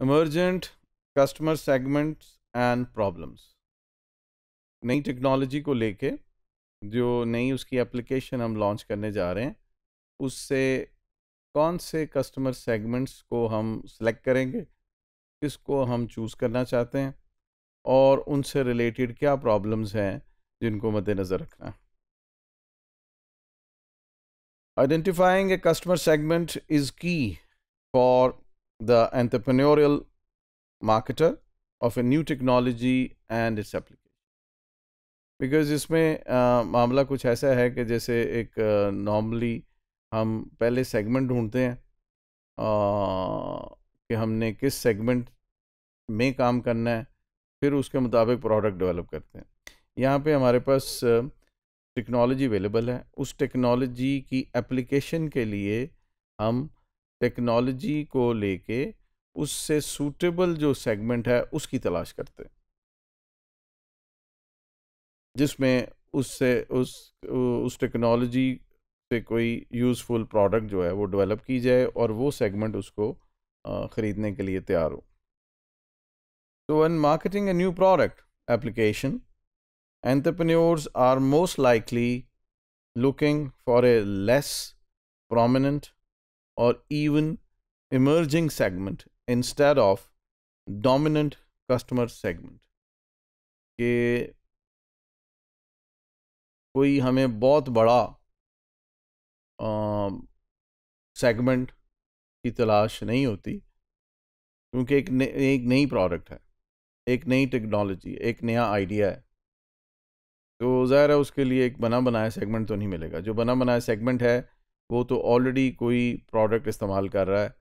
emergent customer segments and problems नई technology को लेके जो नई उसकी एप्लीकेशन हम लॉन्च करने जा रहे हैं उससे कौन से कस्टमर सेगमेंट्स को हम सेलेक्ट करेंगे किसको हम चूज़ करना चाहते हैं और उनसे रिलेटेड क्या प्रॉब्लम्स हैं जिनको मद्देनज़र रखना है a customer segment is key for the entrepreneurial marketer of a new technology and its application. Because इसमें मामला कुछ ऐसा है कि जैसे एक नॉर्मली हम पहले सेगमेंट ढूंढते हैं कि हमने किस सेगमेंट में काम करना है फिर उसके मुताबिक प्रोडक्ट डेवलप करते हैं यहाँ पे हमारे पास टेक्नोलॉजी अवेलेबल है उस टेक्नोलॉजी की एप्लीकेशन के लिए हम टेक्नोलॉजी को लेके उससे सूटेबल जो सेगमेंट है उसकी तलाश करते हैं जिसमें उससे उस उस टेक्नोलॉजी से कोई यूज़फुल प्रोडक्ट जो है वो डेवलप की जाए और वो सेगमेंट उसको ख़रीदने के लिए तैयार हो तो one marketing a new product application entrepreneurs are most likely looking for a less prominent or even emerging segment instead of dominant customer segment के कोई हमें बहुत बड़ा सेगमेंट की तलाश नहीं होती क्योंकि एक न, एक नई प्रोडक्ट है एक नई टेक्नोलॉजी एक नया आइडिया है तो ज़ाहिर है उसके लिए एक बना बनाया सेगमेंट तो नहीं मिलेगा जो बना बनाया सेगमेंट है वो तो ऑलरेडी कोई प्रोडक्ट इस्तेमाल कर रहा है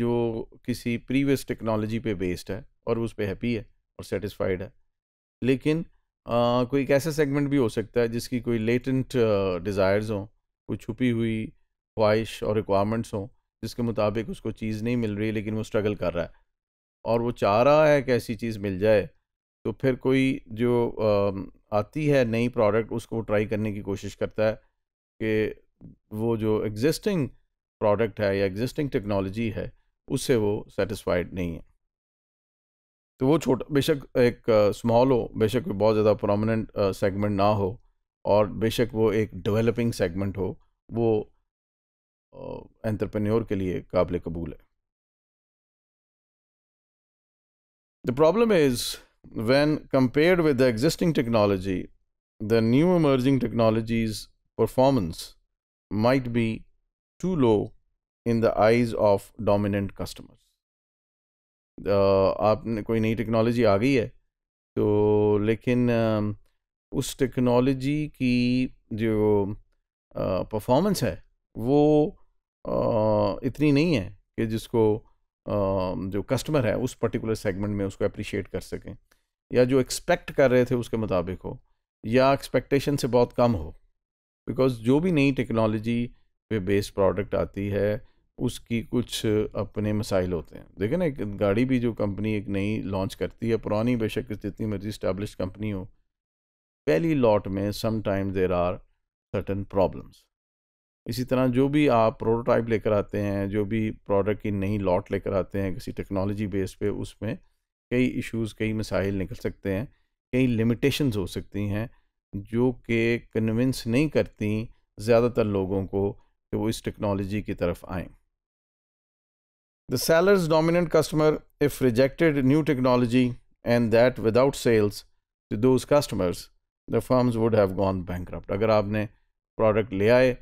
जो किसी प्रीवियस टेक्नोलॉजी पे बेस्ड है और उस पर हैप्पी है और सेटिस्फाइड है लेकिन आ, कोई एक ऐसा सेगमेंट भी हो सकता है जिसकी कोई लेटेंट डिज़ायर्स हों कोई छुपी हुई ख्वाहिश और रिक्वायरमेंट्स हों जिसके मुताबिक उसको चीज़ नहीं मिल रही लेकिन वो स्ट्रगल कर रहा है और वो चाह रहा है कि ऐसी चीज़ मिल जाए तो फिर कोई जो आ, आती है नई प्रोडक्ट उसको ट्राई करने की कोशिश करता है कि वो जो एग्जिस्टिंग प्रोडक्ट है या एग्जिस्टिंग टेक्नोलॉजी है उससे वो सेटिस्फाइड नहीं है तो वो छोटा बेशक एक स्मॉल हो बेशक बहुत ज़्यादा प्रोमिनेंट सेगमेंट ना हो और बेशक वो एक डेवलपिंग सेगमेंट हो वो एंटरप्रेन्योर के लिए काबिल कबूल है the problem is when compared with the existing technology the new emerging technologies performance might be too low in the eyes of dominant customers. Uh, आपने कोई नई टेक्नोलॉजी आ गई है तो लेकिन um, उस टेक्नोलॉजी की जो परफॉर्मेंस uh, है वो uh, इतनी नहीं है कि जिसको um, जो कस्टमर है उस पर्टिकुलर सेगमेंट में उसको अप्रिशिएट कर सकें या जो एक्सपेक्ट कर रहे थे उसके मुताबिक हो या एक्सपेक्टेशन से बहुत कम हो बिकॉज जो भी नई टेक्नोलॉजी पे बेस्ड प्रोडक्ट आती है उसकी कुछ अपने मसाइल होते हैं देखें ना एक गाड़ी भी जो कंपनी एक नई लॉन्च करती है पुरानी बेशक जितनी मर्जी इस्टेब्लिश कंपनी हो पहली लॉट में sometime there are certain problems इसी तरह जो भी आप प्रोटोटाइप लेकर आते हैं जो भी प्रोडक्ट की नई लॉट लेकर आते हैं किसी टेक्नोलॉजी बेस पे उसमें कई इश्यूज कई मसाइल निकल सकते हैं कई लिमिटेशंस हो सकती हैं जो कि कन्विंस नहीं करती ज़्यादातर लोगों को कि वो इस टेक्नोलॉजी की तरफ आएँ the sellers dominant customer if rejected new technology and that without sales to those customers the firms would have gone bank अगर आपने प्रोडक्ट ले आए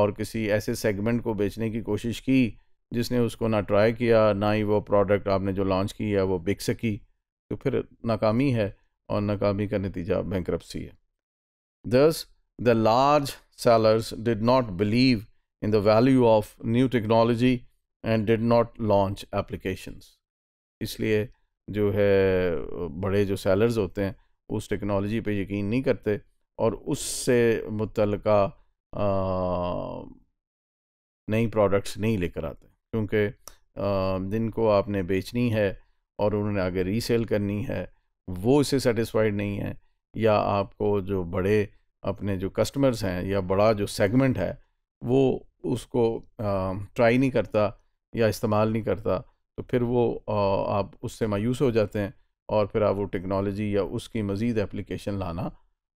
और किसी ऐसे सेगमेंट को बेचने की कोशिश की जिसने उसको ना ट्राई किया ना ही वो प्रोडक्ट आपने जो लॉन्च की है वो बिक सकी तो फिर नाकामी है और नाकामी का नतीजा बैंक है Thus, the large sellers did not believe in the value of new technology and did not launch applications. इसलिए जो है बड़े जो sellers होते हैं उस टेक्नोलॉजी पे यकीन नहीं करते और उससे मुतल नई प्रोडक्ट्स नहीं लेकर आते क्योंकि जिनको आपने बेचनी है और उन्होंने आगे रीसेल करनी है वो इसे सेटिस्फाइड नहीं है या आपको जो बड़े अपने जो कस्टमर्स हैं या बड़ा जो सेगमेंट है वो उसको ट्राई नहीं करता या इस्तेमाल नहीं करता तो फिर वो आप उससे मायूस हो जाते हैं और फिर आप वो टेक्नोलॉजी या उसकी मज़ीद एप्लीकेशन लाना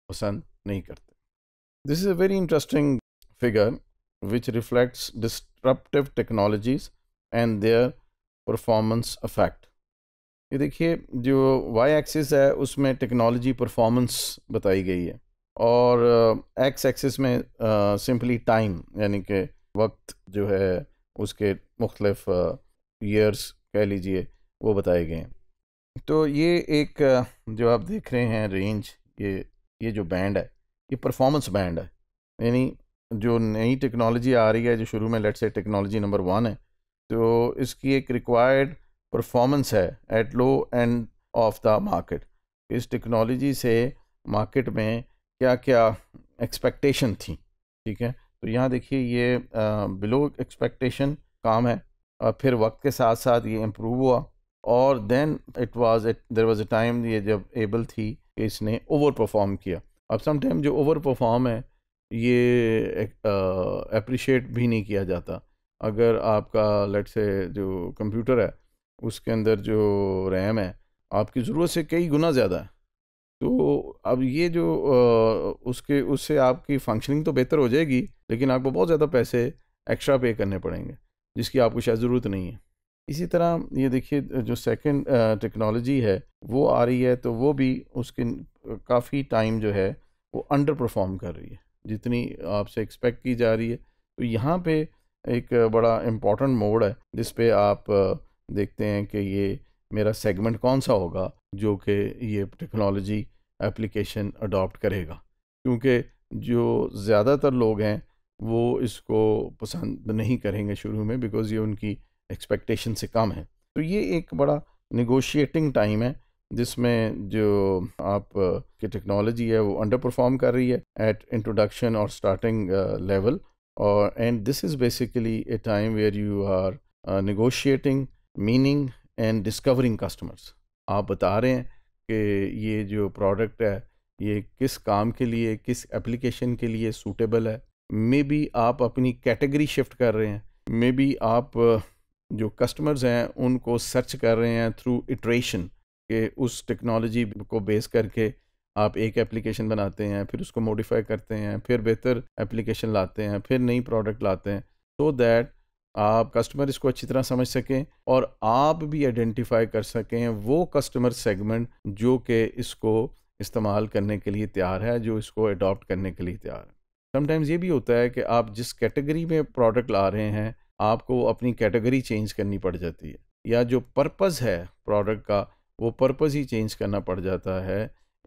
पसंद नहीं करते this is a very interesting figure which reflects disruptive technologies and their performance affect ये देखिए जो वाई एक्सिस है उसमें टेक्नोलॉजी परफॉर्मेंस बताई गई है और एक्स एक्सिस में सिंपली टाइम यानी कि वक्त जो है उसके मुख्तलफ ईयर्स कह लीजिए वो बताए गए हैं तो ये एक जो आप देख रहे हैं रेंज ये ये जो बैंड है ये परफॉर्मेंस बैंड है यानी जो नई टेक्नोलॉजी आ रही है जो शुरू में let's say technology number one है तो इसकी एक रिक्वायर्ड परफॉर्मेंस है at low end of the market इस टेक्नोलॉजी से मार्केट में क्या क्या एक्सपेक्टेशन थी ठीक है तो यहाँ देखिए ये बिलो एक्सपेक्टेशन काम है और फिर वक्त के साथ साथ ये इम्प्रूव हुआ और then it was there was a time ये जब एबल थी कि इसने ओवर परफॉर्म किया अब टाइम जो ओवर परफॉर्म है ये अप्रिशिएट भी नहीं किया जाता अगर आपका लेट से जो कंप्यूटर है उसके अंदर जो रैम है आपकी ज़रूरत से कई गुना ज़्यादा है तो अब ये जो उसके उससे आपकी फंक्शनिंग तो बेहतर हो जाएगी लेकिन आपको बहुत ज़्यादा पैसे एक्स्ट्रा पे करने पड़ेंगे जिसकी आपको शायद ज़रूरत नहीं है इसी तरह ये देखिए जो सेकंड टेक्नोलॉजी है वो आ रही है तो वो भी उसके काफ़ी टाइम जो है वो अंडर परफॉर्म कर रही है जितनी आपसे एक्सपेक्ट की जा रही है तो यहाँ पे एक बड़ा इम्पॉर्टेंट मोड है जिसपे आप देखते हैं कि ये मेरा सेगमेंट कौन सा होगा जो कि ये टेक्नोलॉजी एप्लीकेशन अडॉप्ट करेगा क्योंकि जो ज़्यादातर लोग हैं वो इसको पसंद नहीं करेंगे शुरू में बिकॉज़ ये उनकी एक्सपेक्टेशन से कम है तो ये एक बड़ा निगोशिएटिंग टाइम है जिसमें जो आप की टेक्नोलॉजी है वो अंडर परफॉर्म कर रही है एट इंट्रोडक्शन और स्टार्टिंग लेवल और and this is basically a time where you are negotiating meaning and discovering customers आप बता रहे हैं कि ये जो प्रोडक्ट है ये किस काम के लिए किस एप्लीकेशन के लिए सूटेबल है मे बी आप अपनी कैटेगरी शिफ्ट कर रहे हैं मे बी आप जो कस्टमर्स हैं उनको सर्च कर रहे हैं थ्रू इट्रेशन के उस टेक्नोलॉजी को बेस करके आप एक एप्लीकेशन बनाते हैं फिर उसको मॉडिफाई करते हैं फिर बेहतर एप्लीकेशन लाते हैं फिर नई प्रोडक्ट लाते हैं सो so दैट आप कस्टमर इसको अच्छी तरह समझ सकें और आप भी आइडेंटिफाई कर सकें वो कस्टमर सेगमेंट जो कि इसको इस्तेमाल करने के लिए तैयार है जो इसको अडॉप्ट करने के लिए तैयार है समटाइम्स ये भी होता है कि आप जिस कैटेगरी में प्रोडक्ट ला रहे हैं आपको अपनी कैटेगरी चेंज करनी पड़ जाती है या जो पर्पज़ है प्रोडक्ट का वो पर्पज़ ही चेंज करना पड़ जाता है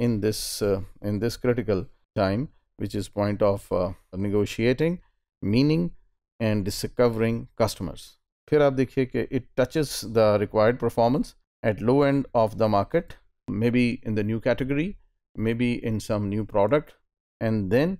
in this in this critical time which is point of negotiating meaning and discovering customers फिर आप देखिए कि it touches the required performance at low end of the market maybe in the new category maybe in some new product and then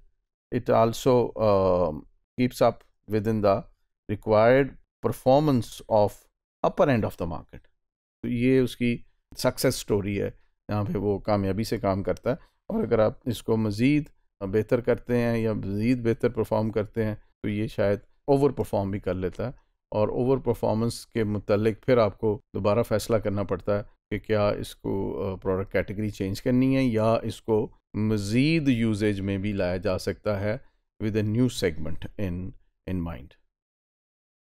it also keeps up with in the required performance of upper end of the market तो ये उसकी success story है यहाँ पे वो कामयाबी से काम करता है और अगर आप इसको मज़ीद बेहतर करते हैं या मज़ीद बेहतर परफॉर्म करते हैं तो ये शायद ओवर परफॉर्म भी कर लेता है और ओवर परफॉर्मेंस के मतलब फिर आपको दोबारा फैसला करना पड़ता है कि क्या इसको प्रोडक्ट कैटेगरी चेंज करनी है या इसको मज़ीद यूजेज में भी लाया जा सकता है with a new segment in in mind